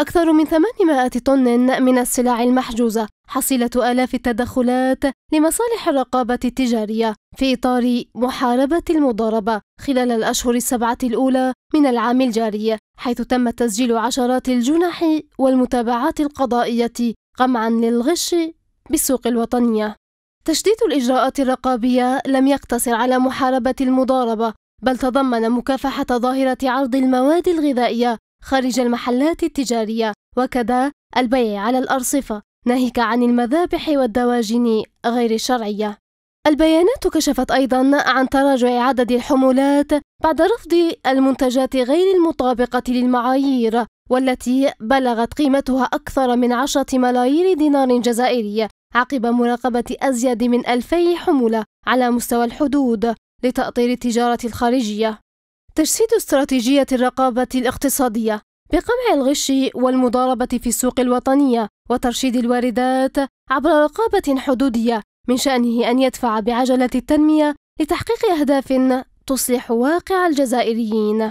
أكثر من 800 طن من السلع المحجوزة حصيلة آلاف التدخلات لمصالح الرقابة التجارية في إطار محاربة المضاربة خلال الأشهر السبعة الأولى من العام الجاري حيث تم تسجيل عشرات الجنح والمتابعات القضائية قمعا للغش بالسوق الوطنية تشديد الإجراءات الرقابية لم يقتصر على محاربة المضاربة بل تضمن مكافحة ظاهرة عرض المواد الغذائية خارج المحلات التجارية وكذا البيع على الأرصفة ناهيك عن المذابح والدواجن غير الشرعية البيانات كشفت أيضا عن تراجع عدد الحمولات بعد رفض المنتجات غير المطابقة للمعايير والتي بلغت قيمتها أكثر من عشرة ملايير دينار جزائري عقب مراقبة أزيد من ألفي حمولة على مستوى الحدود لتأطير التجارة الخارجية تجسيد استراتيجية الرقابة الاقتصادية بقمع الغش والمضاربة في السوق الوطنية وترشيد الواردات عبر رقابة حدودية من شأنه أن يدفع بعجلة التنمية لتحقيق أهداف تصلح واقع الجزائريين